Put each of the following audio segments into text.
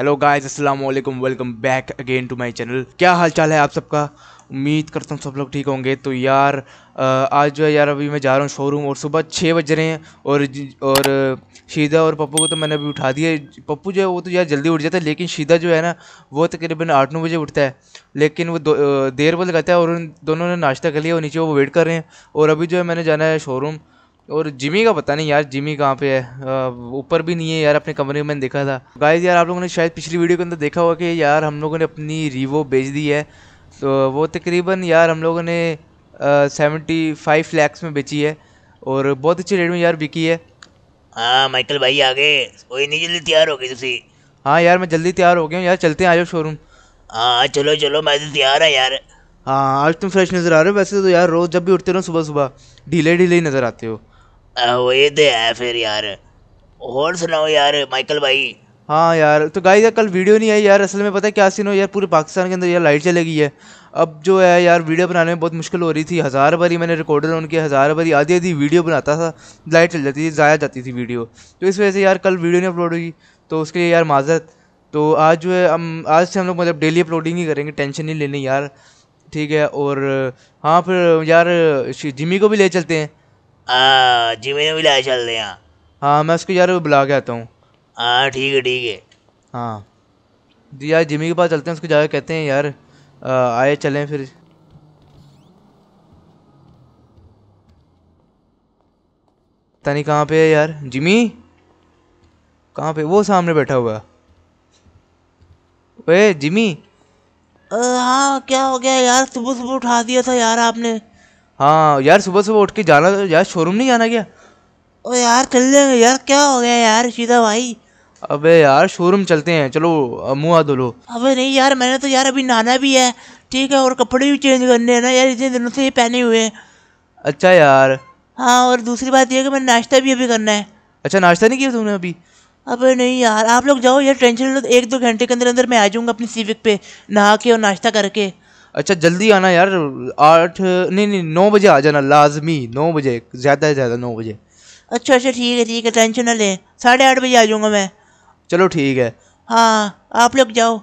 Hello guys अस्सलाम वालेकुम welcome back again to my channel क्या हालचाल है आप सबका उम्मीद करता हूँ सब लोग ठीक होंगे तो यार आज जो है यार अभी मैं जा रहा हूँ शोरूम और सुबह छः बज रहे हैं और और शीदा और पप्पू को तो मैंने अभी उठा दिया पप्पू जो है वो तो यार जल्दी उठ जाता है लेकिन शीदा जो है ना वो तो तकरीबन आठ नौ बजे उठता है लेकिन वो देर वो लगाता है और उन दोनों ने नाश्ता कर लिया और नीचे वो वेट कर रहे हैं और अभी जो है मैंने जाना है शोरूम और जिमी का पता नहीं यार जिमी कहाँ पे है ऊपर भी नहीं है यार अपने कमरे में मैंने देखा था गाइस यार आप लोगों ने शायद पिछली वीडियो के अंदर देखा होगा कि यार हम लोगों ने अपनी रीवो बेच दी है तो वो तकरीबन यार हम लोगों ने सेवेंटी फाइव लैक्स में बेची है और बहुत अच्छे रेट में यार बिकी है हाँ माइकल भाई आ गए कोई नहीं जल्दी तैयार हो गई हाँ यार मैं जल्दी तैयार हो गया हूँ यार चलते हैं आ जाओ शोरूम हाँ चलो चलो मैं जल्दी तैयार है यार हाँ आज तुम फ्रेश नज़र आ रहे हो वैसे तो यार रोज़ जब भी उठते रहो सुबह सुबह ढीले ढीले ही नज़र आते हो वही तो है फिर यार और सुनाओ यार माइकल भाई हाँ यार तो गाइस यार कल वीडियो नहीं आई यार असल में पता है क्या सीन हो यार पूरे पाकिस्तान के अंदर यार लाइट चले गई है अब जो है यार वीडियो बनाने में बहुत मुश्किल हो रही थी हज़ार बारी मैंने रिकॉर्डर उनकी हज़ार बारी आधी आधी वीडियो बनाता था लाइट चल जाती थी ज़ाया जाती थी वीडियो तो इस वजह से यार कल वीडियो नहीं अपलोड हुई तो उसके लिए यार माजरत तो आज जो है हम आज से हम लोग मतलब डेली अपलोडिंग ही करेंगे टेंशन नहीं लेनी यार ठीक है और हाँ फिर यार जिमी को भी ले चलते हैं हाँ जिमी ने भी लाया चल रहे हाँ मैं उसको यार बुला के आता हूँ हाँ ठीक है ठीक है हाँ जी यार जिमी के पास चलते हैं उसको जाकर कहते हैं यार आए चलें फिर तनी कहाँ पे है यार जिमी कहाँ पे वो सामने बैठा हुआ ओए जिमी आ, हाँ क्या हो गया यार सुबह सुबह उठा दिया था यार आपने हाँ यार सुबह सुबह उठ के जाना तो, यार शोरूम नहीं जाना क्या ओ यार चल लेंगे यार क्या हो गया यार सीधा भाई अबे यार शोरूम चलते हैं चलो मुँह हाथ धो लो अबे नहीं यार मैंने तो यार अभी नहाना भी है ठीक है और कपड़े भी चेंज करने हैं ना यार इतने दिनों से ये पहने हुए हैं अच्छा यार हाँ और दूसरी बात यह कि मैंने नाश्ता भी अभी करना है अच्छा नाश्ता नहीं किया तुमने अभी अबे नहीं यार आप लोग जाओ यार टेंशन लो एक दो घंटे के अंदर अंदर मैं आ जाऊँगा अपनी सिविक पे नहा के और नाश्ता करके अच्छा जल्दी आना यार आठ नहीं नहीं नौ बजे आ जाना लाजमी नौ बजे ज़्यादा से ज़्यादा नौ बजे अच्छा अच्छा ठीक है ठीक है टेंशन ना लें साढ़े आठ बजे आ जाऊँगा मैं चलो ठीक है हाँ आप लोग जाओ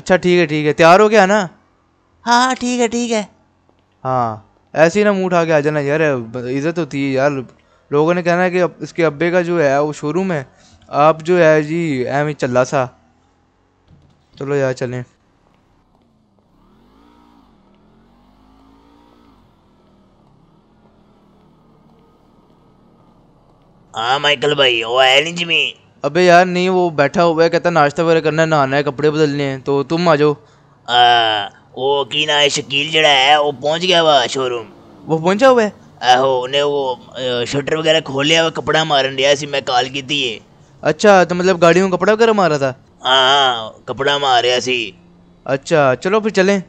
अच्छा ठीक है ठीक है तैयार हो गया ना हाँ, हाँ ठीक है ठीक है हाँ ऐसे ही ना मुँह उठा के आ जाना यार इज़्जत होती है यार लोगों ने कहना है कि इसके अब्बे का जो है वो शोरूम है आप जो है जी एम चल्ला सा चलो यार चलें हाँ माइकल भाई वो आया नहीं जिमी अबे यार नहीं वो बैठा हुआ है कहता नाश्ता वगैरह करना है नहाना है कपड़े बदलने हैं तो तुम आ जाओ वो की ना शकील जड़ा है वो पहुंच गया हुआ शोरूम वो पहुंचा हुआ है आहो उन्हें वो शटर वगैरह खोल लिया हुआ कपड़ा मारन दिया सी मैं कॉल की थी अच्छा तो मतलब गाड़ी में कपड़ा वगैरह मारा था हाँ, हाँ कपड़ा मार रहा सी अच्छा चलो फिर चलें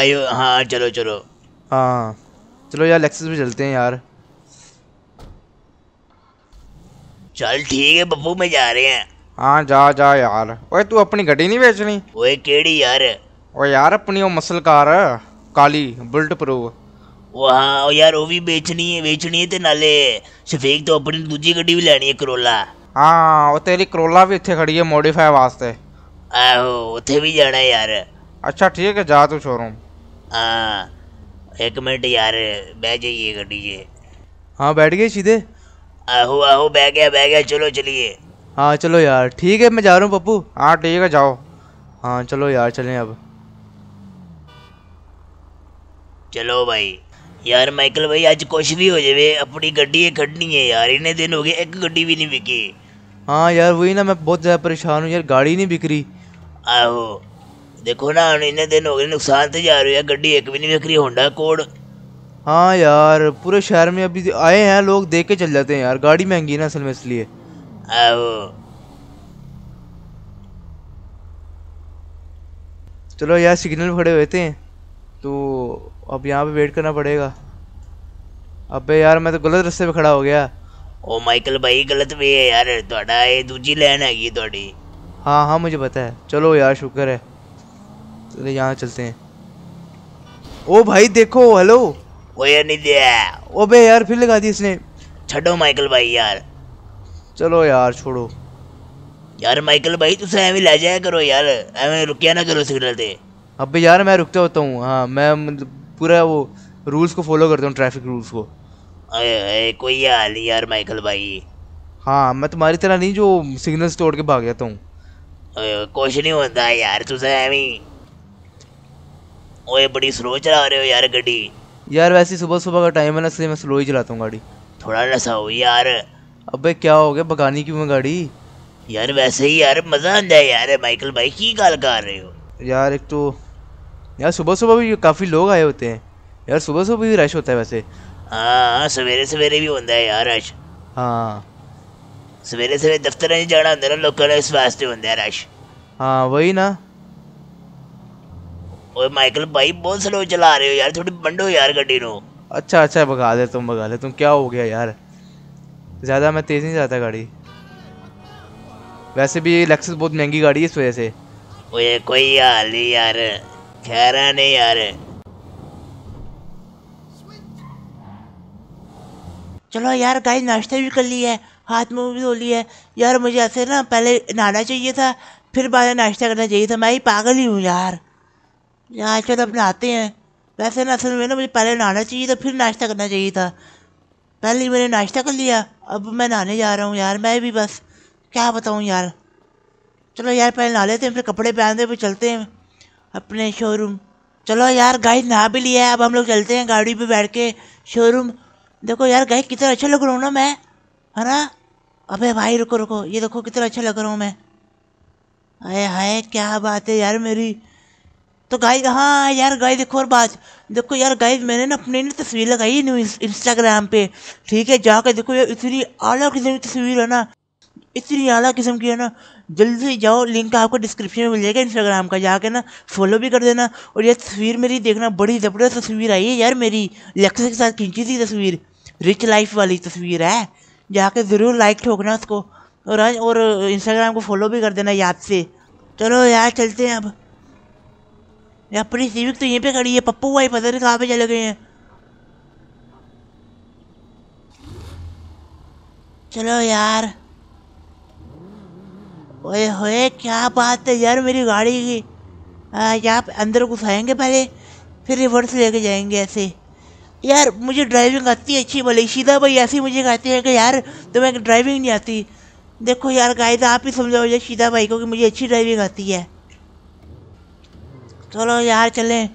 आयो हाँ चलो चलो हाँ चलो यार लेक्सस भी चलते हैं यार चल ठीक है बब्बू मैं जा रहे हैं हाँ जा जा यार ओए तू अपनी गड्डी नहीं बेचनी ओए केड़ी यार ओए यार अपनी वो मसल कार काली बुलेट प्रूफ ਵਾਹ ਯਾਰ ਉਹ ਵੀ ਵੇਚਣੀ ਹੈ ਵੇਚਣੀ ਹੈ ਤੇ ਨਾਲੇ ਸ਼ਫੀਕ ਤੋਂ ਆਪਣੀ ਦੂਜੀ ਗੱਡੀ ਵੀ ਲੈਣੀ ਹੈ ਕਰੋਲਾ ਹਾਂ ਉਹ ਤੇਰੀ ਕਰੋਲਾ ਵੀ ਇੱਥੇ ਖੜੀ ਹੈ ਮੋਡੀਫਾਈ ਵਾਸਤੇ ਆਹੋ ਉੱਥੇ ਵੀ ਜਾਣਾ ਯਾਰ ਅੱਛਾ ਠੀਕ ਹੈ ਜਾ ਤੂੰ ਸ਼ੋਰੂਮ ਹਾਂ ਇੱਕ ਮਿੰਟ ਯਾਰ ਬਹਿ ਜਾਈਏ ਗੱਡੀ 'ਚ ਹਾਂ ਬੈਠ ਗਏ ਸਿੱਧੇ आहू आहू बह गया बह गया चलो चलिए हाँ चलो यार ठीक है मैं जा रहा हूँ पप्पू हाँ ठीक है जाओ हाँ चलो यार चलें अब चलो भाई यार माइकल भाई आज कुछ भी हो जाए अपनी गड्डी खड़नी है यार इन्हें दिन हो गए एक गड्डी भी नहीं बिकी हाँ यार वही ना मैं बहुत ज़्यादा परेशान हूँ यार गाड़ी नहीं बिक रही आहो देखो ना इन्हें दिन हो गए नुकसान तो जा रहे हो यार गड्डी एक भी नहीं बिक रही होंडा कोड हाँ यार पूरे शहर में अभी आए हैं लोग देख के चल जाते हैं यार गाड़ी महंगी है ना असल में इसलिए चलो यार सिग्नल खड़े हुए थे तो अब यहाँ पे वेट करना पड़ेगा अबे यार मैं तो गलत रस्ते पे खड़ा हो गया ओ माइकल भाई गलत वे है यार ਤੁਹਾਡਾ ਇਹ ਦੂਜੀ ਲਾਈਨ ਹੈਗੀ थोड़ी हाँ हाँ मुझे पता है चलो यार शुक्र है चलो यहाँ चलते हैं ओ भाई देखो हेलो वो नहीं दिया ओबे यार फिर लगा दी इसने छोड़ो माइकल भाई यार चलो यार छोड़ो यार माइकल भाई तुम एवं ले जाया करो यार एवं रुकिया ना करो सिग्नल से अब यार मैं रुकता होता हूँ हाँ मैं मतलब पूरा वो रूल्स को फॉलो करता हूँ ट्रैफिक रूल्स को अरे अरे कोई हाल नहीं यार माइकल भाई हाँ मैं तुम्हारी तरह नहीं जो सिग्नल्स तोड़ के भाग जाता हूँ कुछ नहीं होता यार तुझे एवं ओए बड़ी स्लो चला रहे हो यार गड्डी यार वैसे सुबह सुबह का टाइम है ना इसलिए मैं स्लो ही चलाता हूँ गाड़ी थोड़ा नशा हो यार अबे क्या हो गया भगानी क्यों है गाड़ी यार वैसे ही यार मज़ा आता है यार माइकल भाई की गाल कर रहे हो यार एक तो यार सुबह सुबह भी काफ़ी लोग आए होते हैं यार सुबह सुबह भी रश होता है वैसे हाँ सवेरे सवेरे भी होता है यार रश हाँ सवेरे सवेरे दफ्तर जाना होंगे ना लोगों ने इस वास्ते होंगे रश हाँ वही ना ओए माइकल भाई बहुत स्लो चला रहे हो यार थोड़ी बंडो यार गड्डी नो अच्छा अच्छा भगा दे तुम भगा ले तुम क्या हो गया यार ज़्यादा मैं तेज़ नहीं जाता गाड़ी वैसे भी ये लेक्सस बहुत महंगी गाड़ी है इस वजह से ओए कोई हाल नहीं यार खैरा नहीं यार चलो यार गाइस नाश्ता भी कर लिया है हाथ मुंह भी धो लिया है यार मुझे ऐसे ना पहले नहाना चाहिए था फिर बाद में नाश्ता करना चाहिए था मैं ही पागल ही हूँ यार यहाँ चलो तो अब नहाते हैं वैसे ना असल में ना मुझे पहले नहाना चाहिए था फिर नाश्ता करना चाहिए था पहले ही मैंने नाश्ता कर लिया अब मैं नहाने जा रहा हूँ यार मैं भी बस क्या बताऊँ यार चलो यार पहले नहा लेते हैं फिर कपड़े पहनते फिर चलते हैं अपने शोरूम चलो यार गाय नहा भी लिया है अब हम लोग चलते हैं गाड़ी पर बैठ के शोरूम देखो यार गाय कितना अच्छा लग रहा हूँ ना मैं है ना अबे भाई रुको रुको ये देखो कितना अच्छा लग रहा हूँ मैं अरे हाय क्या बात है यार मेरी तो गाइज हाँ यार गाइज देखो और बात देखो यार गाइज मैंने ना अपनी ना तस्वीर लगाई न्यू इंस्टाग्राम पे ठीक है जाकर देखो यार इतनी आला किस्म की तस्वीर है ना इतनी आला किस्म की है ना जल्दी से जाओ लिंक आपको डिस्क्रिप्शन में मिल जाएगा इंस्टाग्राम का जाके ना फॉलो भी कर देना और यार तस्वीर मेरी देखना बड़ी ज़बरदस्त तस्वीर आई है यार मेरी लक्स के साथ खींची थी तस्वीर रिच लाइफ वाली तस्वीर है जाके ज़रूर लाइक ठोकना उसको और और इंस्टाग्राम को फॉलो भी कर देना याद से चलो यार चलते हैं अब अपनी पूरी सिविक तो यहीं पे खड़ी है पप्पू भाई पता नहीं कहाँ पे चले गए हैं चलो यार ओए होए क्या बात है यार मेरी गाड़ी की यहाँ अंदर घुसाएंगे पहले फिर रिवर्स लेके जाएंगे ऐसे यार मुझे ड्राइविंग आती है अच्छी बोले सीधा भाई ऐसे मुझे कहते हैं कि यार तुम्हें ड्राइविंग नहीं आती देखो यार गाइस आप ही समझाओ सीधा भाई को कि मुझे अच्छी ड्राइविंग आती है चलो यार चलें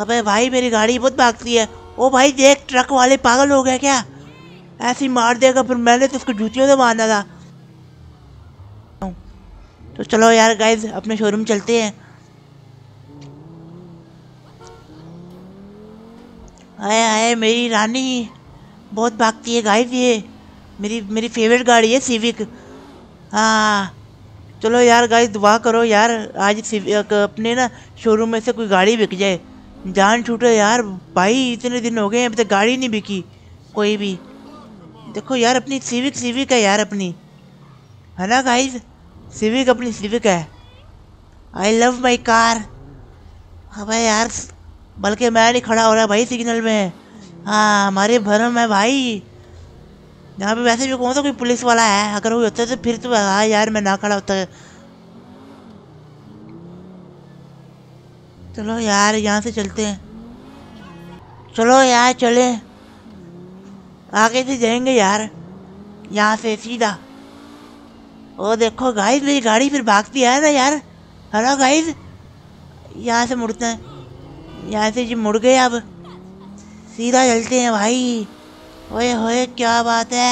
अबे भाई मेरी गाड़ी बहुत भागती है ओ भाई देख ट्रक वाले पागल हो गए क्या ऐसी मार देगा फिर मैंने तो उसको जूतियों से मारना था तो चलो यार गाइज अपने शोरूम चलते हैं आए आए मेरी रानी बहुत भागती है गाइज ये मेरी मेरी फेवरेट गाड़ी है सिविक हाँ चलो यार गाइस दुआ करो यार आज अपने ना शोरूम में से कोई गाड़ी बिक जाए जान छूटे यार भाई इतने दिन हो गए अभी तक गाड़ी नहीं बिकी कोई भी देखो यार अपनी सिविक सिविक है यार अपनी है ना गाइस सिविक अपनी सिविक है आई लव माई कार हाँ भाई यार बल्कि मैं नहीं खड़ा हो रहा भाई सिग्नल में हाँ हमारे भरम है भाई यहाँ पे वैसे भी कौन सा कोई पुलिस वाला है अगर वो होता तो फिर तो हाँ यार मैं ना खड़ा होता चलो यार यहाँ से चलते हैं चलो यार चले आगे से जाएंगे यार यहाँ से सीधा ओ देखो गाइस मेरी गाड़ी फिर भागती है ना यार हेलो गाइस यहाँ से मुड़ते हैं यहाँ से जी मुड़ गए अब सीधा चलते हैं भाई ओए होए क्या बात है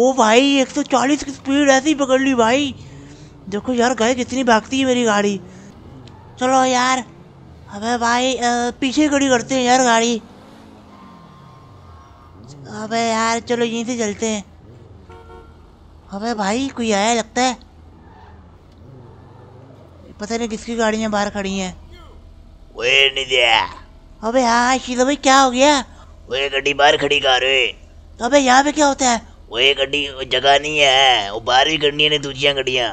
ओ भाई 140 की स्पीड ऐसी पकड़ ली भाई देखो यार गए कितनी भागती है मेरी गाड़ी चलो यार अबे भाई पीछे खड़ी करते हैं यार गाड़ी अबे यार चलो यहीं से चलते हैं अबे भाई कोई आया लगता है पता नहीं किसकी गाड़ियाँ बाहर खड़ी हैं ओए निधिया अबे हाँ शीला भाई क्या हो गया ओए गड्डी बाहर खड़ी कर रहे तो अबे यहाँ पे क्या होता है वो एक गड्डी जगह नहीं है वो बाहर ही गड्डियां ने दूजिया गड्डिया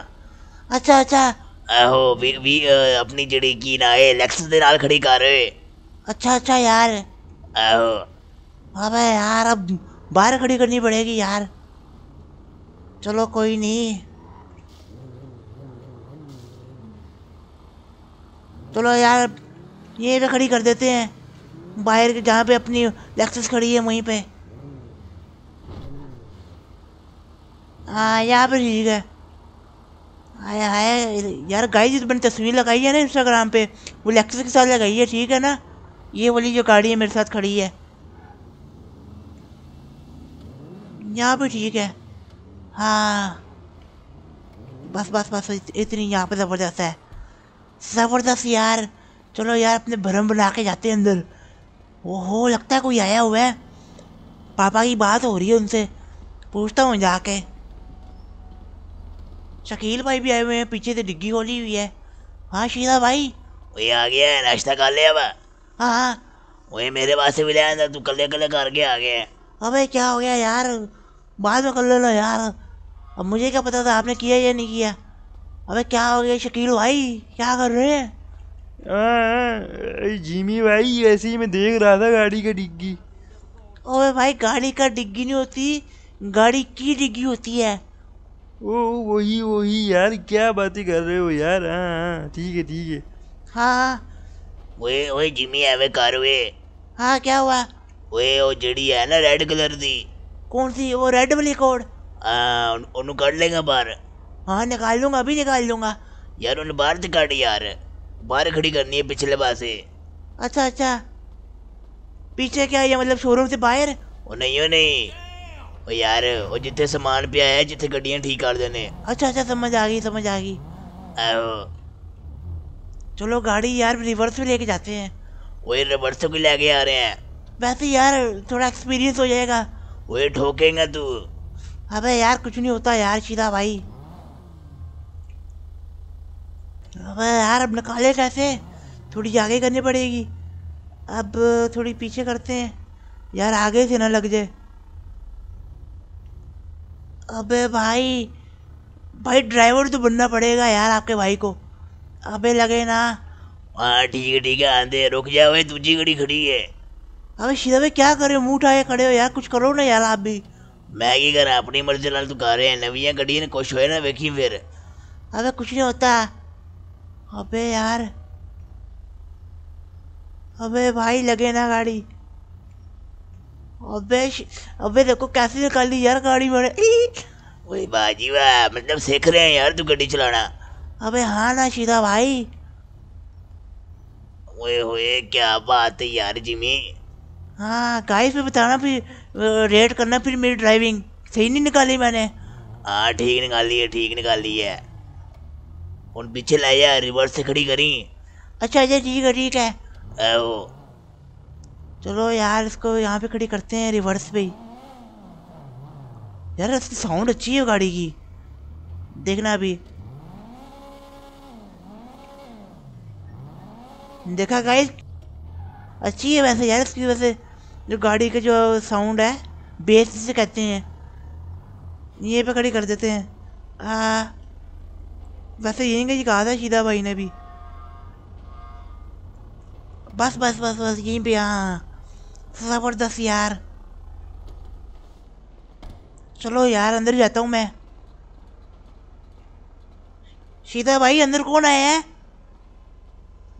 अच्छा अच्छा आहो भी, भी अपनी जड़ी की ना है ਹੈ दे नाल खड़ी कर ਕਰ अच्छा अच्छा यार ਆਹੋ अबे यार अब बाहर खड़ी करनी पड़ेगी यार चलो कोई नहीं चलो यार ये पे तो खड़ी कर देते हैं बाहर के जहाँ पे अपनी लेक्सस खड़ी है वहीं पे हाँ यहाँ पर ठीक है आए हाय यार गाई जो मैंने तस्वीर लगाई है ना इंस्टाग्राम पे वो लेक्चर के साथ लगाई है ठीक है ना ये वाली जो गाड़ी है मेरे साथ खड़ी है यहाँ पे ठीक है हाँ बस बस बस इतनी यहाँ पे ज़बरदस्त है ज़बरदस्त यार चलो यार अपने भ्रम बना के जाते हैं अंदर ओहो लगता है कोई आया हुआ है पापा की बात हो रही है उनसे पूछता हूँ जाके शकील भाई भी आए हुए हैं पीछे से डिग्गी खोली हुई है हाँ शीला भाई वही आ गया है नाश्ता कर लिया हाँ हाँ वही मेरे पास से भी ले आया तू कल कल करके आ गया अबे क्या हो गया यार बाद में कर ले लो यार अब मुझे क्या पता था आपने किया या नहीं किया अबे क्या हो गया शकील भाई क्या कर रहे हैं जिमी भाई ऐसे ही मैं देख रहा था गाड़ी का डिग्गी ओए भाई गाड़ी का डिग्गी नहीं होती गाड़ी की डिग्गी होती है ओ वही वही यार क्या बातें कर रहे हो यार हाँ, हाँ ठीक है ठीक है हाँ वे हाँ। वे जिमी आवे कार वे हाँ क्या हुआ वे वो जड़ी है ना रेड कलर दी कौन सी वो रेड वाली कोड हाँ उन- उन्हें कर लेंगे बाहर हाँ निकाल लूंगा अभी निकाल लूंगा यार उन्हें बाहर तो काट यार बाहर खड़ी करनी है पिछले पासे अच्छा अच्छा पीछे क्या है मतलब शोरूम से बाहर ओ नहीं ओ नहीं ओ यार ओ जिथे ਸਮਾਨ ਪਿਆ ਹੈ जिथे ਗੱਡੀਆਂ ठीक कर देने अच्छा अच्छा समझ आ गई समझ आ गई चलो गाड़ी यार रिवर्स में लेके जाते हैं वही रिवर्स से लेके आ रहे हैं वैसे यार थोड़ा एक्सपीरियंस हो जाएगा वही ठोकेगा तू अबे यार कुछ नहीं होता यार सीधा भाई अबे यार अब निकाले कैसे थोड़ी आगे करनी पड़ेगी अब थोड़ी पीछे करते हैं यार आगे से ना लग जाए अबे भाई भाई ड्राइवर तो बनना पड़ेगा यार आपके भाई को अबे लगे ना हाँ ठीक है ठीक है आंधे रुक जाओ भाई दूसरी गाड़ी खड़ी है अबे सीधा भाई क्या करे मुँह उठाए खड़े हो यार कुछ करो ना यार आप भी मैं की कर अपनी मर्जी लाल तू तो गा रहे हैं नवियाँ गड़ी ने कुछ हो ना देखी फिर अबे कुछ नहीं होता अबे यार अबे भाई लगे ना गाड़ी अबे अबे देखो कैसे निकाल दी यार गाड़ी मेरे वही बाजी वाह मतलब सीख रहे हैं यार तू गाड़ी चलाना अबे हाँ ना सीधा भाई ओए होए क्या बात है यार जिमी हाँ गाइस पे बताना फिर रेड करना फिर मेरी ड्राइविंग सही नहीं निकाली मैंने हाँ ठीक निकाली है ठीक निकाली है उन पीछे लाया रिवर्स से खड़ी करी अच्छा अच्छा ठीक है ठीक है ओ चलो यार इसको यहाँ पे खड़ी करते हैं रिवर्स पे ही यार इसकी साउंड अच्छी है गाड़ी की देखना अभी देखा गाइस अच्छी है वैसे यार इसकी वैसे जो गाड़ी का जो साउंड है बेस जिसे कहते हैं ये पे खड़ी कर देते हैं आ, हाँ। वैसे यहीं का कहा था शीदा भाई ने भी बस बस बस बस यहीं पे हाँ ज़बरदस्त यार चलो यार अंदर जाता हूँ मैं सीधा भाई अंदर कौन आया है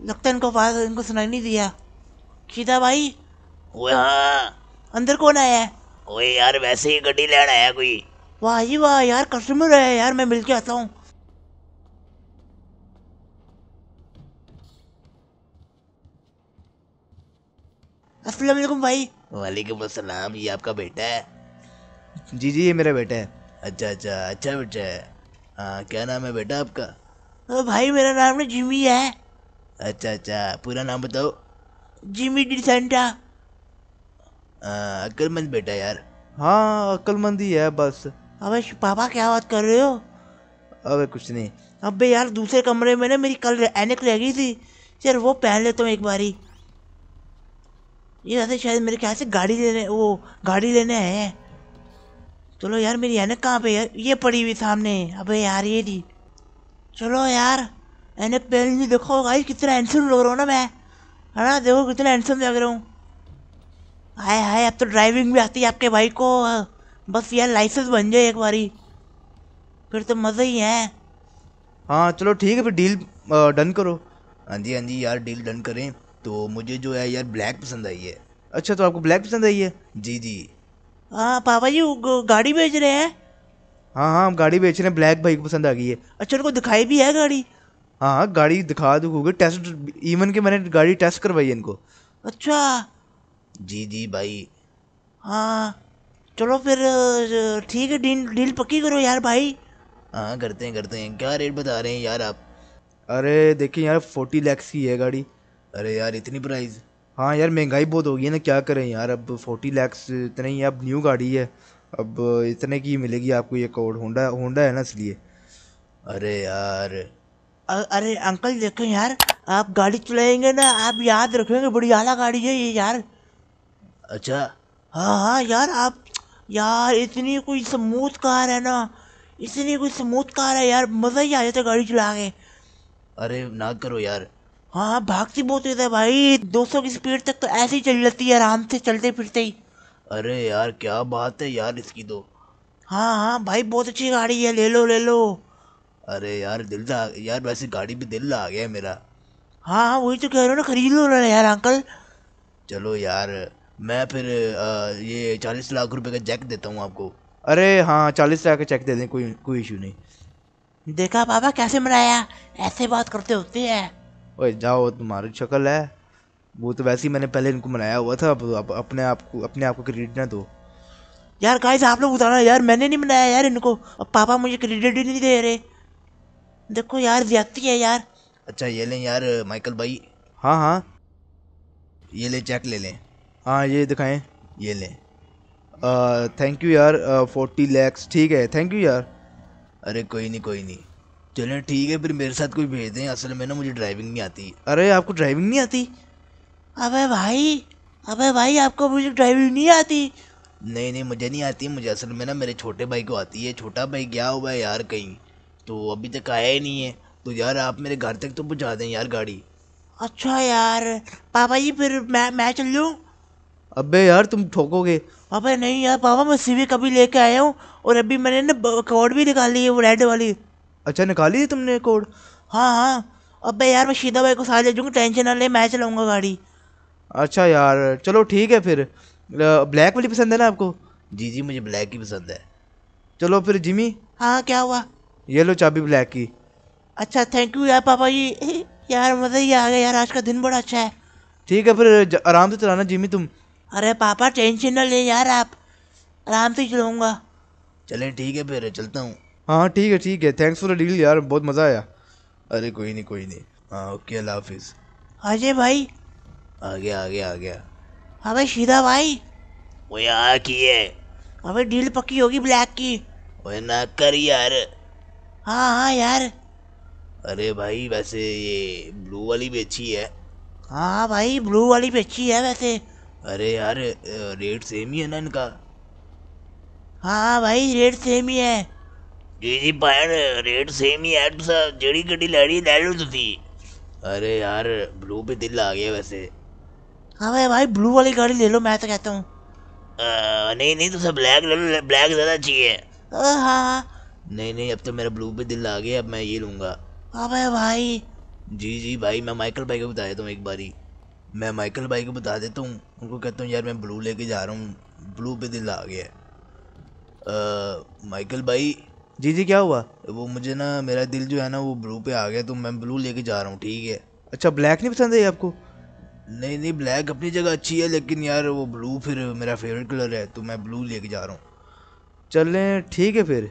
लगता है इनको बात इनको सुनाई नहीं दिया सीधा भाई ओए हाँ अंदर कौन आया है ओए यार वैसे ही गड्डी लेना आया कोई वाह जी वाह यार कस्टमर है यार मैं मिल के आता हूँ असलम भाई वालेकुम असलम ये आपका बेटा है जी जी ये मेरा बेटा है अच्छा अच्छा अच्छा बेटा है हाँ क्या नाम है बेटा आपका भाई मेरा नाम ना जिमी है अच्छा अच्छा पूरा नाम बताओ जिमी सेंटा अक्लमंद बेटा यार हाँ अक्लमंद ही है बस अबे पापा क्या बात कर रहे हो अबे कुछ नहीं अबे यार दूसरे कमरे में ना मेरी कल एनक रह गई थी यार वो पहन लेता तो हूँ एक बारी ये दादा शायद मेरे ख्याल से गाड़ी लेने वो गाड़ी लेने आए हैं चलो यार मेरी एनक कहाँ पे यार ये पड़ी हुई सामने अबे यार ये थी चलो यार एनक पहले नहीं देखो भाई कितना हैंडसम लग रहा हूँ ना मैं है ना देखो कितना हैंडसम लग रहा हूँ हाय हाय अब तो ड्राइविंग भी आती है आपके भाई को बस यार लाइसेंस बन जाए एक बारी फिर तो मज़ा ही है हाँ चलो ठीक है फिर डील डन करो हाँ जी हाँ जी यार डील डन करें तो मुझे जो है यार ब्लैक पसंद आई है अच्छा तो आपको ब्लैक पसंद आई है जी जी हाँ पापा जी गाड़ी बेच रहे हैं हाँ हाँ हम गाड़ी बेच रहे हैं ब्लैक बाइक पसंद आ गई है अच्छा उनको दिखाई भी है गाड़ी हाँ, हाँ गाड़ी दिखा दूंगे टेस्ट इवन के मैंने गाड़ी टेस्ट करवाई है इनको अच्छा जी जी भाई हाँ चलो फिर ठीक है डील डील पक्की करो यार भाई हाँ करते हैं करते हैं क्या रेट बता रहे हैं यार आप अरे देखिए यार फोर्टी लैक्स की है गाड़ी अरे यार इतनी प्राइस हाँ यार महंगाई बहुत हो गई है ना क्या करें यार अब फोर्टी लैक्स इतने ही अब न्यू गाड़ी है अब इतने की मिलेगी आपको ये कोड होंडा होंडा है ना इसलिए अरे यार अ- अरे अंकल देखो यार आप गाड़ी चलाएंगे ना आप याद रखेंगे बड़ी आला गाड़ी है ये यार अच्छा हाँ हाँ यार आप यार इतनी कोई स्मूथ कार है ना इतनी कोई स्मूथ कार है यार मज़ा ही आ जाता है गाड़ी चला के अरे ना करो यार हाँ भागती बहुत है भाई 200 की स्पीड तक तो ऐसे ही चल जाती है आराम से चलते फिरते ही अरे यार क्या बात है यार इसकी तो हाँ हाँ भाई बहुत अच्छी गाड़ी है ले लो ले लो अरे यार दिल तो यार वैसे गाड़ी भी दिल आ गया है मेरा हाँ हाँ वही तो कह रहे हो ना खरीद लो ना यार अंकल चलो यार मैं फिर आ, ये चालीस लाख रुपए का चेक देता हूँ आपको अरे हाँ चालीस लाख का चेक दे दें कोई कोई इशू नहीं देखा बाबा कैसे मनाया ऐसे बात करते होते हैं ओए जाओ तुम्हारी शक्ल है वो तो वैसे ही मैंने पहले इनको मनाया हुआ था अब अपने आप को अपने आप को क्रेडिट ना दो यार गाइस आप लोग उतारना यार मैंने नहीं मनाया यार इनको अब पापा मुझे क्रेडिट ही नहीं दे रहे देखो यार व्यक्ति है यार अच्छा ये लें यार माइकल भाई हाँ हाँ ये ले चेक ले लें हाँ ये दिखाएं ये लें थैंक यू यार फोर्टी लैक्स ठीक है थैंक यू यार अरे कोई नहीं कोई नहीं चले ठीक है फिर मेरे साथ कोई भेज दें असल में ना मुझे ड्राइविंग नहीं आती अरे आपको ड्राइविंग नहीं आती अबे भाई अबे भाई आपको मुझे ड्राइविंग नहीं आती नहीं नहीं मुझे नहीं आती मुझे असल में ना मेरे छोटे भाई को आती है छोटा भाई गया हुआ है यार कहीं तो अभी तक आया ही नहीं है तो यार आप मेरे घर तक तो पहुँचा दें यार गाड़ी अच्छा यार पापा जी फिर मैं मैं चल लूँ अबे यार तुम ठोकोगे अबे नहीं यार पापा मैं सीवी कभी लेके आया हूँ और अभी मैंने ना कोड भी निकाली है वो रेड वाली अच्छा निकाली थी तुमने कोड हाँ हाँ अबे यार मैं शीदा भाई को साथ ले जाऊँगा टेंशन ना ले मैं चलाऊँगा गाड़ी अच्छा यार चलो ठीक है फिर ब्लैक वाली पसंद है ना आपको जी जी मुझे ब्लैक ही पसंद है चलो फिर जिमी हाँ क्या हुआ ये लो चाबी ब्लैक की अच्छा थैंक यू यार पापा जी यार मज़ा ही आ गया यार आज का दिन बड़ा अच्छा है ठीक है फिर आराम से चलाना जिमी तुम अरे पापा टेंशन ना ले यार आप आराम से चलाऊँगा चलें ठीक है फिर चलता हूँ हाँ ठीक है ठीक है थैंक्स फॉर द डील यार बहुत मज़ा आया अरे कोई नहीं कोई नहीं हाँ ओके अल्लाह हाफिज़ अजय भाई आ गया आ गया आ गया अबे शीदा भाई वो यार की है अबे डील पक्की होगी ब्लैक की वो ना कर यार हाँ हाँ यार अरे भाई वैसे ये ब्लू वाली भी अच्छी है हाँ भाई ब्लू वाली भी अच्छी है वैसे अरे यार रेट सेम ही है ना इनका हाँ, हाँ भाई रेट सेम ही है जी ਜੀ ਭੈਣ ਰੇਟ ਸੇਮ ਹੀ ਹੈ ਤੁਸੀਂ ਜਿਹੜੀ ਗੱਡੀ ਲੈਣੀ ਲੈ ਲਓ ਤੁਸੀਂ अरे यार ब्लू पे दिल आ गया वैसे हाँ भाई भाई ब्लू वाली गाड़ी ले लो मैं तो कहता हूँ नहीं नहीं तो सब ब्लैक ले लो ब्लैक ज़्यादा चाहिए हाँ हाँ नहीं नहीं अब तो मेरा ब्लू पे दिल आ गया अब मैं ये लूँगा हाँ भाई भाई जी जी भाई मैं माइकल भाई को बता देता हूँ एक बारी मैं माइकल भाई को बता देता हूँ उनको कहता हूँ यार मैं ब्लू लेके जा रहा हूँ ब्लू पे दिल आ गया माइकल भाई जी जी क्या हुआ वो मुझे ना मेरा दिल जो है ना वो ब्लू पे आ गया तो मैं ब्लू लेके जा रहा हूँ ठीक है अच्छा ब्लैक नहीं पसंद है आपको नहीं नहीं ब्लैक अपनी जगह अच्छी है लेकिन यार वो ब्लू फिर मेरा फेवरेट कलर है तो मैं ब्लू लेके जा रहा हूँ चलें ठीक है फिर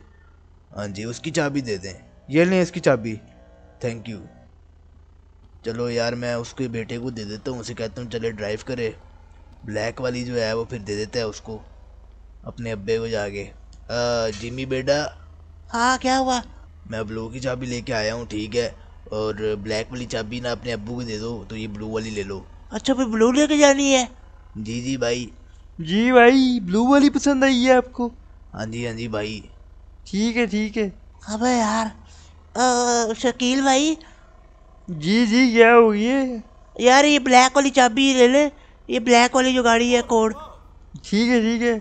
हाँ जी उसकी चाबी दे दें ये लें इसकी चाबी थैंक यू चलो यार मैं उसके बेटे को दे देता हूँ उसे कहता हूँ चले ड्राइव करे ब्लैक वाली जो है वो फिर दे देता है उसको अपने अब्बे को जाके जिमी बेटा हाँ क्या हुआ मैं ब्लू की चाबी लेके आया हूँ ठीक है और ब्लैक वाली चाबी ना अपने अबू को दे दो तो ये ब्लू वाली ले लो अच्छा फिर ब्लू लेके जानी है जी जी भाई जी भाई ब्लू वाली पसंद आई है आपको हाँ जी हाँ जी भाई ठीक है ठीक है अब यार शकील भाई जी जी क्या हो ये यार ये ब्लैक वाली चाबी ले ले ये ब्लैक वाली जो गाड़ी है कोड ठीक है ठीक है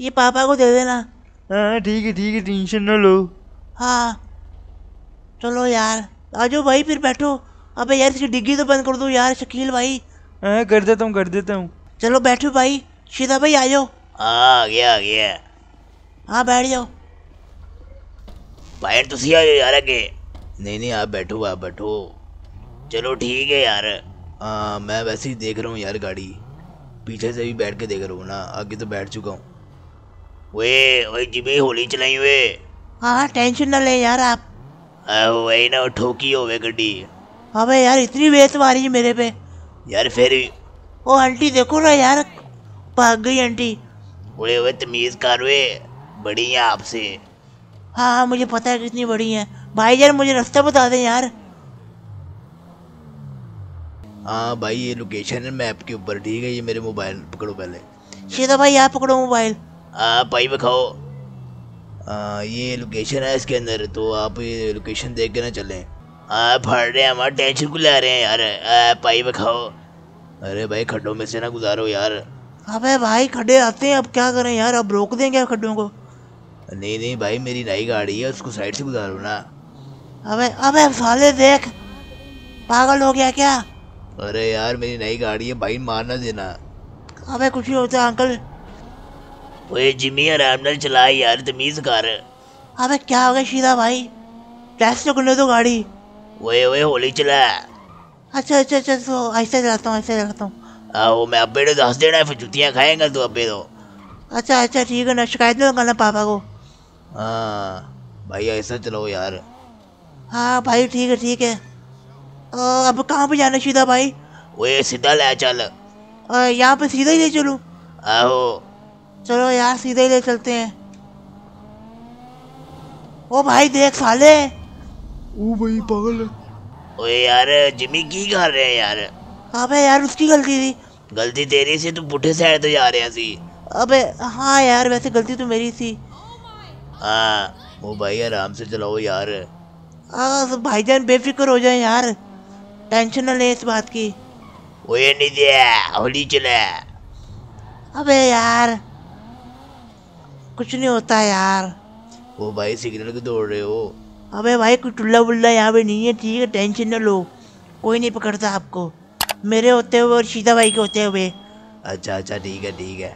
ये पापा को दे देना हाँ ठीक है ठीक है टेंशन ना लो हाँ चलो यार आ जाओ भाई फिर बैठो अबे यार इसकी डिग्गी तो बंद कर दो यार शकील भाई हाँ कर देता हूँ कर देता हूँ चलो बैठो भाई सीधा भाई आ जाओ आ गया आ गया हाँ बैठ जाओ बाहर तुम तो आ जाओ यार अगे नहीं नहीं आप बैठो आप बैठो चलो ठीक है यार आ, हाँ, मैं वैसे ही देख रहा हूँ यार गाड़ी पीछे से भी बैठ के देख रहा हूँ ना आगे तो बैठ चुका हूँ वे ओए जिबे होली चलाई वे हाँ टेंशन ना ले यार आप वही ना ठोकी हो वे गड्डी अबे यार इतनी वेत मारी है मेरे पे यार फिर ओ आंटी देखो ना यार भाग गई आंटी बोले वे तमीज़ कर वे बड़ी है आपसे हाँ हाँ मुझे पता है कितनी बड़ी है भाई यार मुझे रास्ता बता दे यार हाँ भाई ये लोकेशन है मैप के ऊपर ठीक है ये मेरे मोबाइल पकड़ो पहले सीधा भाई आप पकड़ो मोबाइल आप पाइप खाओ आ, ये लोकेशन है इसके अंदर तो आप ये लोकेशन देख के ना चलें आप हट रहे हैं हमारे टेंशन को ले रहे हैं यार आप पाइप खाओ अरे भाई खड्डों में से ना गुजारो यार अबे भाई खड्डे आते हैं अब क्या करें यार अब रोक देंगे आप खड्डों को नहीं नहीं भाई मेरी नई गाड़ी है उसको साइड से गुजारो ना अबे अबे साले देख पागल हो गया क्या अरे यार मेरी नई गाड़ी है भाई मारना देना अबे कुछ ही होता अंकल ओए जिमी आराम नाल चला यार तमीज कर अबे हाँ, क्या हो गया शीदा भाई रेस्ट तो करने दो गाड़ी ओए ओए होली चला अच्छा अच्छा अच्छा तो ऐसे चलाता हूँ ऐसे चलाता हूँ आओ मैं अब्बे को दस देना है फिर जुतियाँ खाएंगा तू तो अब्बे तो अच्छा अच्छा ठीक है ना शिकायत नहीं करना पापा को हाँ भाई ऐसा चलो यार हाँ भाई ठीक है ठीक है आ, अब कहाँ पे जाना शीदा भाई ओए सीधा ले चल यहाँ पे सीधा ही ले चलूँ आहो चलो यार सीधे ही ले चलते हैं ओ भाई देख साले ओ भाई पागल ओए यार जिमी की कर रहे हैं यार अबे हाँ यार उसकी गलती थी गलती तेरी से तू बूढ़े साइड तो जा रहा सी अबे हाँ यार वैसे गलती तो मेरी थी हाँ ओ भाई आराम से चलाओ यार आ, हाँ, भाईजान बेफिक्र हो जाए यार टेंशन ना ले इस बात की ओए नहीं दिया होली चले अबे यार कुछ नहीं होता यार वो भाई सिग्नल को तो दौड़ रहे हो अबे भाई कोई टुल्ला बुल्ला यहाँ पे नहीं है ठीक है टेंशन ना लो कोई नहीं पकड़ता आपको मेरे होते हुए और सीधा भाई के होते हुए अच्छा अच्छा ठीक है ठीक है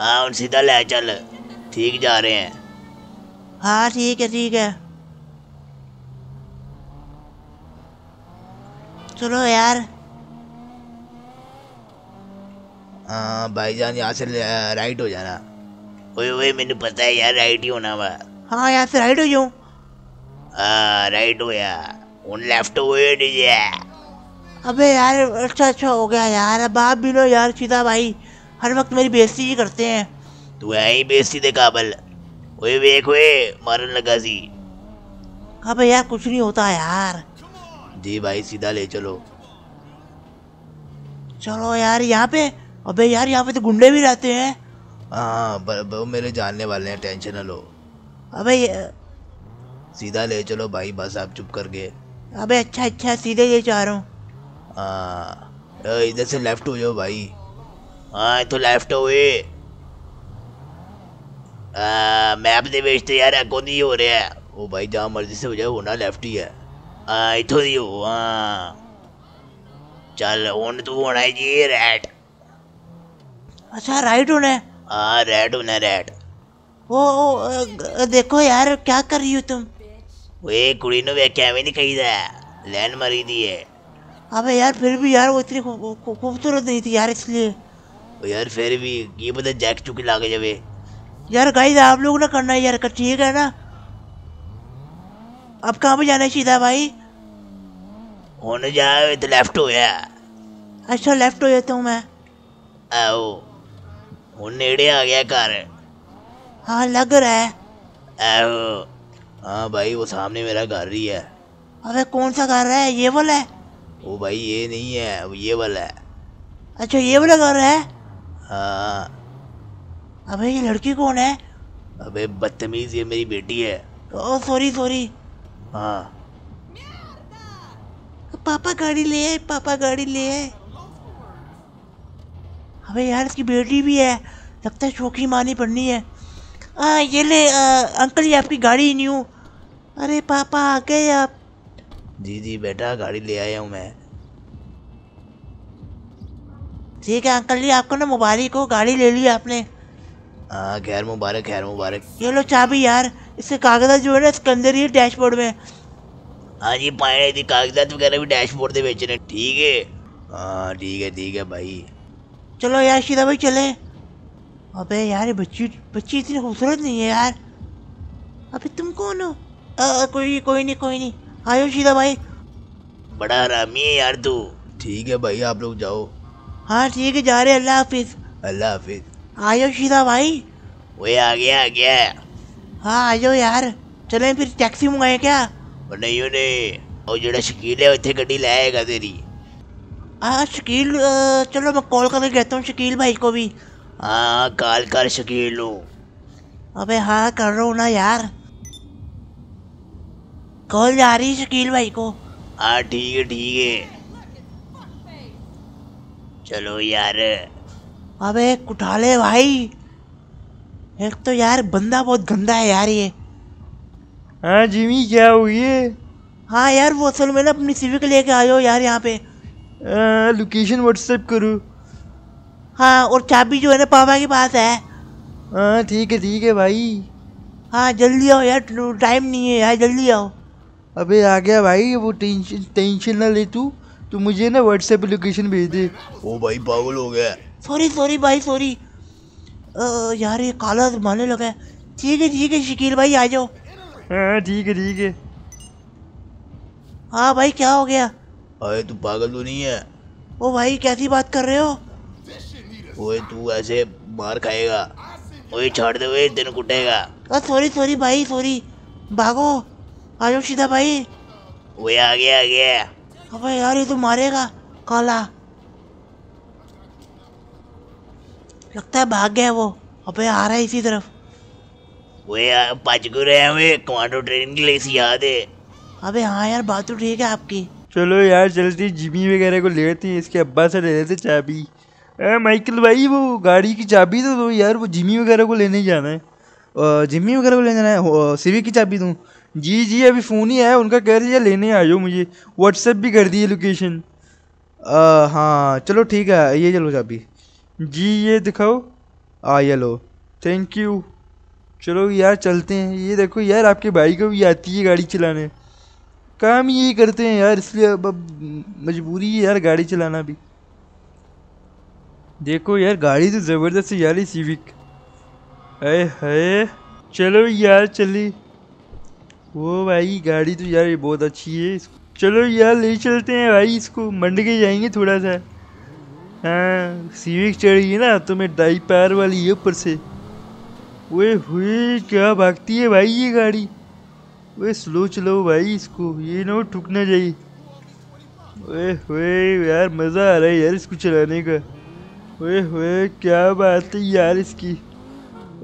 हाँ सीधा ले चल ठीक जा रहे हैं हाँ ठीक है ठीक है चलो यार हाँ जान यहाँ से राइट हो जाना ਓਏ ਓਏ ਮੈਨੂੰ ਪਤਾ ਹੈ ਯਾਰ ਰਾਈਟ ਹੀ ਹੋਣਾ ਵਾ ਹਾਂ ਯਾਰ ਫਿਰ ਰਾਈਟ ਹੋ ਜਾਉ ਆ राइट होया उन लेफ्ट हुए डीजे अबे यार अच्छा अच्छा हो गया यार अब आप भी लो यार सीधा भाई हर वक्त मेरी बेइज्जती ही करते हैं तू है ही बेइज्जती दे काबल ओए वेख ओए मारन लगा सी अबे यार कुछ नहीं होता यार जी भाई सीधा ले चलो चलो यार यहाँ पे अबे यार यहाँ पे तो गुंडे भी रहते हैं हाँ वो मेरे जानने वाले हैं टेंशन ना लो हाँ अबे सीधा ले चलो भाई बस आप चुप कर गए अबे हाँ अच्छा अच्छा सीधे ले जा रहा हूँ हाँ इधर से लेफ्ट हो जाओ भाई हाँ तो लेफ्ट हो गए मैप दे बेचते यार अको नहीं हो रहा है ओ भाई जहाँ मर्जी से हो जाए होना लेफ्ट ही है हाँ इतो नहीं हो हाँ चल हूँ तू होना जी राइट अच्छा राइट होना है हाँ रेड हूँ ना रेड ओ, ओ देखो यार क्या कर रही हो तुम वे कुड़ी ने वे कैवे नहीं खरीदा लैन मरी दी है अबे यार फिर भी यार वो इतनी खूबसूरत नहीं थी यार इसलिए यार फिर भी ये पता जैक चुकी लागे जब यार गाइस आप लोग ना करना है यार कर ठीक है ना अब कहाँ पे जाना सीधा भाई होने जाए तो लेफ्ट हो गया अच्छा लेफ्ट हो जाता हूँ मैं आओ नेड़े आ गया घर हाँ लग रहा है आहो आ, भाई वो सामने मेरा घर ही है अबे कौन सा घर है ये वाला है वो भाई ये नहीं है वो ये वाला है अच्छा ये वाला घर है हाँ अबे ये लड़की कौन है अबे बदतमीज ये मेरी बेटी है ओ सॉरी सॉरी हाँ पापा गाड़ी ले आए पापा गाड़ी ले आए अबे यार इसकी बेटी भी है लगता है चौकी मानी पड़नी है हाँ ये ले आ, अंकल ये आपकी गाड़ी न्यू अरे पापा आ गए आप जी जी बेटा गाड़ी ले आया हूँ मैं ठीक है अंकल जी आपको ना मुबारक हो गाड़ी ले ली आपने हाँ खैर मुबारक खैर मुबारक ये लो चाबी यार इससे कागजात जो है ना इसके अंदर ही डैशबोर्ड में हाँ जी पाए कागजात वगैरह भी डैशबोर्ड से बेचने ठीक है हाँ ठीक है ठीक है भाई चलो यार शीदा भाई चले अबे यार बच्ची बच्ची इतनी खूबसूरत नहीं है यार अबे तुम कौन हो आ, कोई कोई नहीं कोई नहीं आयो शीदा भाई बड़ा आरामी है यार तू ठीक है भाई आप लोग जाओ हाँ ठीक है जा रहे अल्लाह हाफिज अल्लाह हाफिज आयो शीदा भाई वो आ गया आ गया हाँ आ जाओ यार चले फिर टैक्सी मंगाए क्या नहीं नहीं और जोड़ा शकील है उतने गड्डी लाएगा तेरी हाँ, हाँ शकील चलो मैं कॉल करके कहता हूँ शकील भाई को भी हाँ कॉल कर शकीलू अबे हाँ, हाँ कर रहा हूँ ना यार कॉल जा रही है शकील भाई को हाँ ठीक है ठीक है चलो यार अबे कुठाले भाई एक तो यार बंदा बहुत गंदा है यार ये हाँ जिमी क्या हुई है हाँ यार वो असल में ना अपनी सिविक लेके आयो यार यहाँ पे लोकेशन व्हाट्सएप करो हाँ और चाबी जो है ना पापा के पास है हाँ ठीक है ठीक है भाई हाँ जल्दी आओ यार टाइम नहीं है यार जल्दी आओ अबे आ गया भाई वो टेंशन टेंशन ना ले तू तू मुझे ना व्हाट्सएप पे लोकेशन भेज दे ओ भाई पागल हो गया सॉरी सॉरी भाई सॉरी यार ये काला जमाने लगा है ठीक है ठीक है शकील भाई आ जाओ हाँ ठीक है ठीक है हाँ भाई क्या हो गया अरे तू पागल तो नहीं है ओ भाई कैसी बात कर रहे हो ओए तू ऐसे मार खाएगा ओए छोड़ दे ओए तेरे कुटेगा ओ सॉरी सॉरी भाई सॉरी भागो आ जाओ सीधा भाई वो आ गया आ गया अबे यार ये तो मारेगा काला लगता है भाग गया वो अबे आ रहा है इसी तरफ वो यार पाचकुर हैं वे कमांडो ट्रेनिंग के लिए सी याद है अबे हाँ यार बात तो ठीक है आपकी चलो यार जल्दी जिमी वगैरह को लेते हैं इसके अब्बा से ले लेते चाबी ए माइकल भाई वो गाड़ी की चाबी तो दो यार वो जिमी वगैरह को लेने जाना है जिमी वगैरह को लेने जाना है सिविक की चाबी दूँ जी जी अभी फ़ोन ही आया उनका कह रही है लेने जाओ मुझे व्हाट्सएप भी कर दिए लोकेशन हाँ चलो ठीक है ये चलो चाबी जी ये दिखाओ आ ये लो थैंक यू चलो यार चलते हैं ये देखो यार आपके भाई को भी आती है गाड़ी चलाने काम ही यही करते हैं यार इसलिए अब अब मजबूरी है यार गाड़ी चलाना भी देखो यार गाड़ी तो ज़बरदस्त है यार सिविक अरे है चलो यार चले वो भाई गाड़ी तो यार ये बहुत अच्छी है चलो यार ले चलते हैं भाई इसको मंड के जाएंगे थोड़ा सा हाँ सिविक चढ़ी है ना तो मैं डाई पैर वाली है ऊपर से वे हुए क्या भागती है भाई ये गाड़ी वे स्लो चलाओ भाई इसको ये ना ठुक ना जाए ओए होए यार मज़ा आ रहा है यार इसको चलाने का ओए होए क्या बात है यार इसकी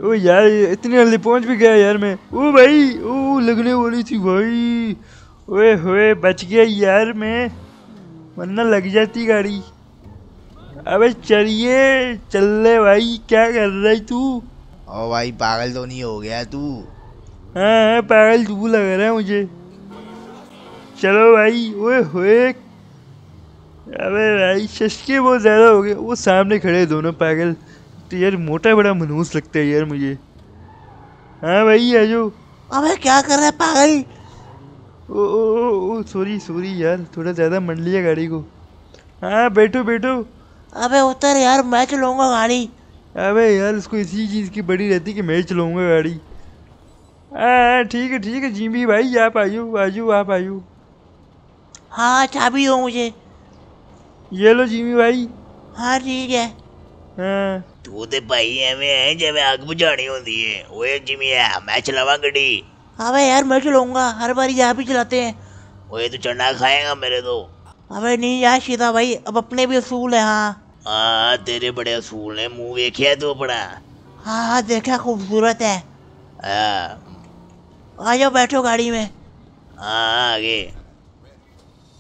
ओ यार इतनी जल्दी पहुंच भी गया यार मैं ओ भाई ओ लगने वाली थी भाई ओए होए बच गया यार मैं वरना लग जाती गाड़ी अबे चलिए चल ले भाई क्या कर रही तू ओ भाई पागल तो नहीं हो गया तू हाँ पागल तू लग रहा है मुझे चलो भाई ओए होए अबे भाई शशके बहुत ज़्यादा हो गए वो सामने खड़े दोनों पागल तो यार मोटा बड़ा मनहूस लगता है यार मुझे हाँ भाई आ जाओ अबे क्या कर रहा है पागल ओ ओ ओ, ओ सॉरी सॉरी यार थोड़ा ज़्यादा मंड लिया गाड़ी को हाँ बैठो बैठो अबे उतर यार मैं चलाऊंगा गाड़ी अबे यार उसको इसी चीज़ की बड़ी रहती कि मैं चलाऊंगा गाड़ी ठीक है ठीक है जीबी भाई आप आयु आयु आप आयु हाँ चाबी अच्छा, हो मुझे ये लो जीवी भाई हाँ ठीक है हाँ ਤੂੰ ਤੇ ਭਾਈ ਐਵੇਂ ਐ ਜਿਵੇਂ ਅੱਗ ਬੁਝਾਣੀ ਹੁੰਦੀ ਏ ਓਏ ਜਿਵੇਂ ਆ ਮੈਂ ਚਲਾਵਾਂ ਗੱਡੀ अबे यार मैं चलाऊंगा हर बारी यहाँ भी चलाते हैं ਓਏ ਤੂੰ ਚੰਡਾ खाएगा मेरे तो अबे हाँ, नहीं यार सीधा भाई अब अपने भी असूल है हाँ ਆ हाँ, तेरे बड़े ਅਸੂਲ है मुंह देखे तू अपना हाँ हाँ देखा खूबसूरत है आ हाँ। आ जाओ बैठो गाड़ी में हाँ, हाँ, आगे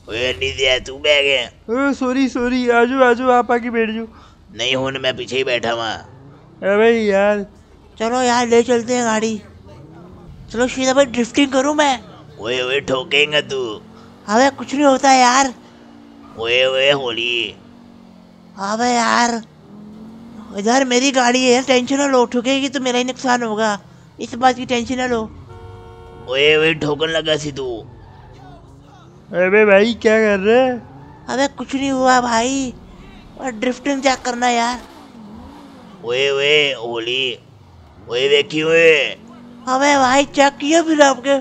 ओए तू बैग है सॉरी सॉरी आ जाओ आप आके बैठ जाओ नहीं हूँ मैं पीछे ही बैठा हुआ अरे यार चलो यार ले चलते हैं गाड़ी चलो सीधा भाई ड्रिफ्टिंग करूँ मैं ओए ओए ठोकेंगे तू अबे कुछ नहीं होता यार ओए ओए होली अबे यार इधर मेरी गाड़ी है टेंशन ना लो ठोकेगी तो मेरा ही नुकसान होगा इस बात की टेंशन ना लो ओए ओए ठोकन लगा सी तू अबे भाई क्या कर रहे अबे कुछ नहीं हुआ भाई और ड्रिफ्टिंग चेक करना यार ओए ओए ओली ओए देखी ओए अबे भाई चेक किया फिर आपके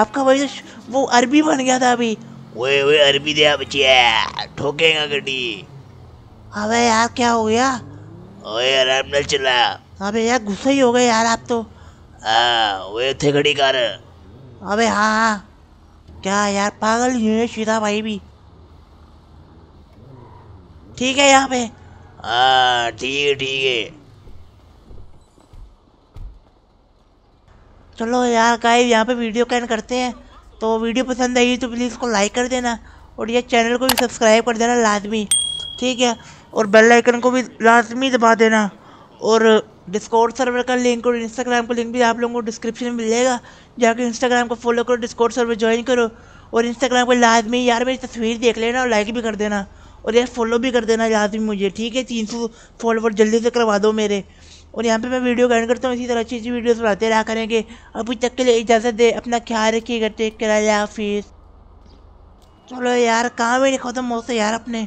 आपका भाई तो वो अरबी बन गया था अभी ओए ओए अरबी दिया बचिया ठोकेगा गड्डी अबे यार क्या हो गया ओए आराम न चला अबे यार गुस्सा ही हो गया यार आप तो आ हाँ, ओए थे घड़ी कार अबे हाँ हाँ क्या यार पागल ही है सीधा भाई भी ठीक है यहाँ पे ठीक है ठीक है चलो यार गाइस यहाँ पे वीडियो कैन करते हैं तो वीडियो पसंद आई तो प्लीज़ को लाइक कर देना और ये चैनल को भी सब्सक्राइब कर देना लाजमी ठीक है और बेल आइकन को भी लाजमी दबा देना और डिस्कॉर्ड सर्वर का लिंक और इंस्टाग्राम का लिंक भी आप लोगों को डिस्क्रिप्शन में मिलेगा जाकर इंस्टाग्राम को फॉलो करो डिस्कॉर्ड सर्वर ज्वाइन करो और इंस्टाग्राम पर लाजमी यार मेरी तस्वीर देख लेना और लाइक भी कर देना और यार फॉलो भी कर देना लाजमी मुझे ठीक है तीन सौ फॉलोवर जल्दी से करवा दो मेरे और यहाँ पे मैं वीडियो गाइड करता हूँ इसी तरह अच्छी अच्छी वीडियोस बनाते रहा करेंगे अभी तक के लिए इजाज़त दे अपना ख्याल रखिएगा करते कराया चलो यार काम ही नहीं खत्म होते तो यार अपने